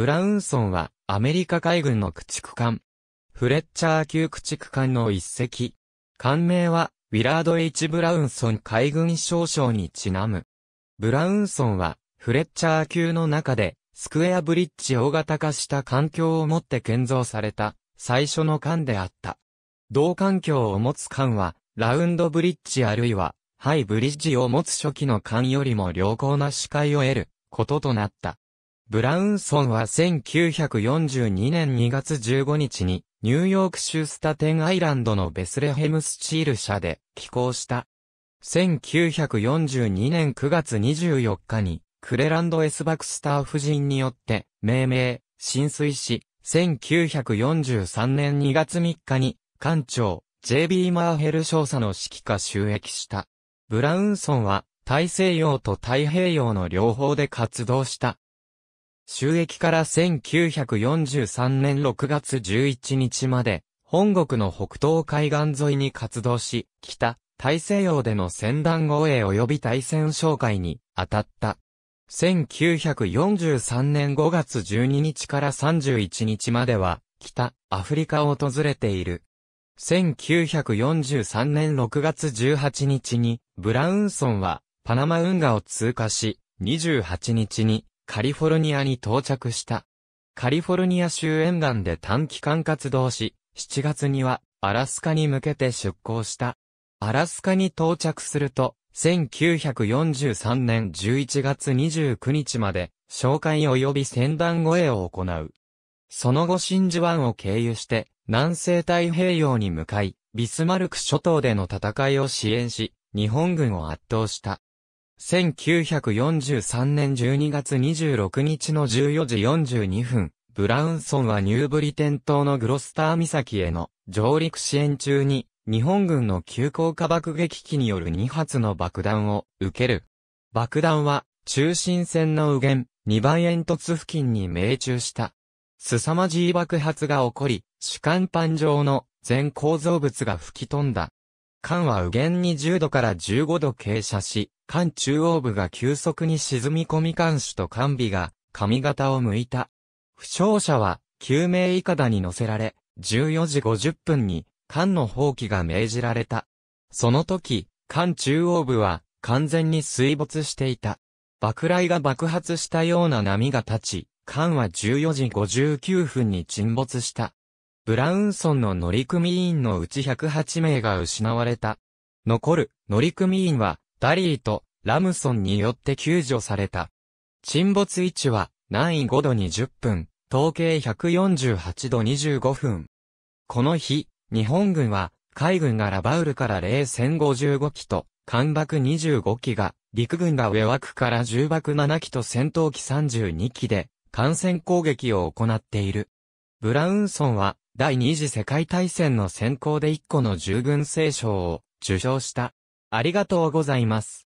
ブラウンソンは、アメリカ海軍の駆逐艦。フレッチャー級駆逐艦の一隻。艦名は、ウィラード・ H・ ブラウンソン海軍少将にちなむ。ブラウンソンは、フレッチャー級の中で、スクエアブリッジ大型化した環境をもって建造された、最初の艦であった。同環境を持つ艦は、ラウンドブリッジあるいは、ハイブリッジを持つ初期の艦よりも良好な視界を得ることとなった。ブラウンソンは1942年2月15日に、ニューヨーク州スタテンアイランドのベスレヘムスチール社で寄港した。1942年9月24日に、クレランド・エスバクスター夫人によって、命名、浸水し、1943年2月3日に、艦長、J.B. マーヘル少佐の指揮下収益した。ブラウンソンは、大西洋と太平洋の両方で活動した。収益から1943年6月11日まで、本国の北東海岸沿いに活動し、北、大西洋での戦団護衛及び対戦紹介に当たった。1943年5月12日から31日までは、北、アフリカを訪れている。1943年6月18日に、ブラウンソンは、パナマ運河を通過し、28日に、カリフォルニアに到着した。カリフォルニア州沿岸で短期間活動し、7月にはアラスカに向けて出港した。アラスカに到着すると、1943年11月29日まで、紹介及び船団護衛を行う。その後真珠湾を経由して、南西太平洋に向かい、ビスマルク諸島での戦いを支援し、日本軍を圧倒した。1943年12月26日の14時42分、ブラウンソンはニューブリテン島のグロスター岬への上陸支援中に、日本軍の急降下爆撃機による2発の爆弾を受ける。爆弾は中心線の右舷、2番煙突付近に命中した。凄まじい爆発が起こり、主幹板上の全構造物が吹き飛んだ。艦は右舷に10度から15度傾斜し、艦中央部が急速に沈み込み艦首と艦尾が、上型を向いた。負傷者は、救命いかだに乗せられ、14時50分に、艦の放棄が命じられた。その時、艦中央部は、完全に水没していた。爆雷が爆発したような波が立ち、艦は14時59分に沈没した。ブラウンソンの乗組員のうち108名が失われた。残る乗組員はダリーとラムソンによって救助された。沈没位置は南緯5度20分、東計148度25分。この日、日本軍は海軍がラバウルから0戦55機と、艦爆25機が、陸軍が上枠から重爆7機と戦闘機32機で、艦船攻撃を行っている。ブラウンソンは、第二次世界大戦の先行で1個の従軍聖章を受賞した。ありがとうございます。